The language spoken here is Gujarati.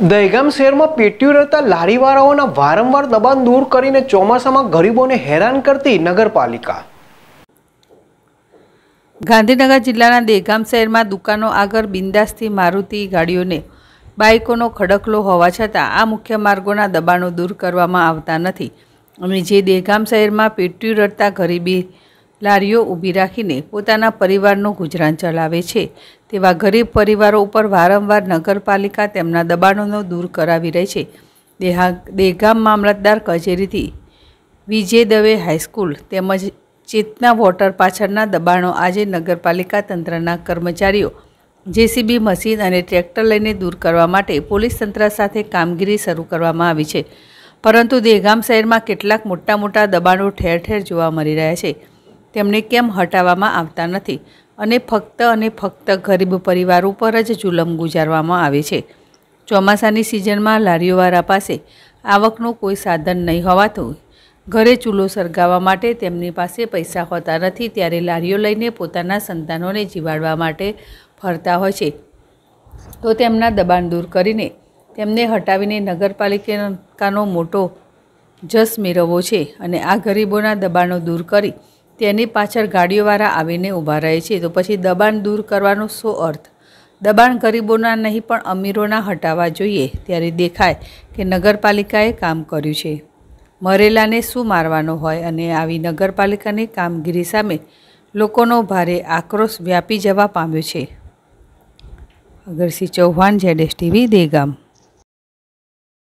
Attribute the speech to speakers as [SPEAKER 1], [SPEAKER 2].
[SPEAKER 1] દહેગામ શહેરમાં પેટ્યું રહેતા લારીવાળાઓના વારંવાર દબાણ દૂર કરીને ચોમાસામાં ગરીબોને હેરાન કરતી નગરપાલિકા
[SPEAKER 2] ગાંધીનગર જિલ્લાના દહેગામ શહેરમાં દુકાનો આગળ બિંદાસથી મારુતિ ગાડીઓને બાઇકોનો ખડકલો હોવા છતાં આ મુખ્ય માર્ગોના દબાણો દૂર કરવામાં આવતા નથી અને જે દહેગામ શહેરમાં પેટ્યું રડતા ગરીબી લારીઓ ઊભી રાખીને પોતાના પરિવારનું ગુજરાન ચલાવે છે તેવા ગરીબ પરિવારો ઉપર વારંવાર નગરપાલિકા તેમના દબાણોનો દૂર કરાવી રહી છે દેહા દેગામ મામલતદાર કચેરીથી વિજય દવે હાઈસ્કૂલ તેમજ ચેતના વોટર પાછળના દબાણો આજે નગરપાલિકા તંત્રના કર્મચારીઓ જેસીબી મશીન અને ટ્રેક્ટર લઈને દૂર કરવા માટે પોલીસ તંત્ર સાથે કામગીરી શરૂ કરવામાં આવી છે પરંતુ દેહગામ શહેરમાં કેટલાક મોટા મોટા દબાણો ઠેર ઠેર જોવા મળી રહ્યા છે તેમને કેમ હટાવવામાં આવતા નથી અને ફક્ત અને ફક્ત ગરીબ પરિવાર ઉપર જ જુલમ ગુજારવામાં આવે છે ચોમાસાની સિઝનમાં લારીઓવાળા પાસે આવકનું કોઈ સાધન નહીં હોવાતું ઘરે ચૂલો સળગાવવા માટે તેમની પાસે પૈસા હોતા નથી ત્યારે લારીઓ લઈને પોતાના સંતાનોને જીવાડવા માટે ફરતા હોય છે તો તેમના દબાણ દૂર કરીને તેમને હટાવીને નગરપાલિકાનો મોટો જસ મેળવવો છે અને આ ગરીબોના દબાણો દૂર કરી તેની પાછળ ગાડીઓવાળા આવીને ઊભા રહે છે તો પછી દબાણ દૂર કરવાનો શો અર્થ દબાણ ગરીબોના નહીં પણ અમીરોના હટાવવા જોઈએ ત્યારે દેખાય કે નગરપાલિકાએ કામ કર્યું છે મરેલાને શું મારવાનો હોય અને આવી નગરપાલિકાની કામગીરી સામે લોકોનો ભારે આક્રોશ વ્યાપી જવા પામ્યો છે અગરસિંહ ચૌહાણ જેડ ટીવી દેગામ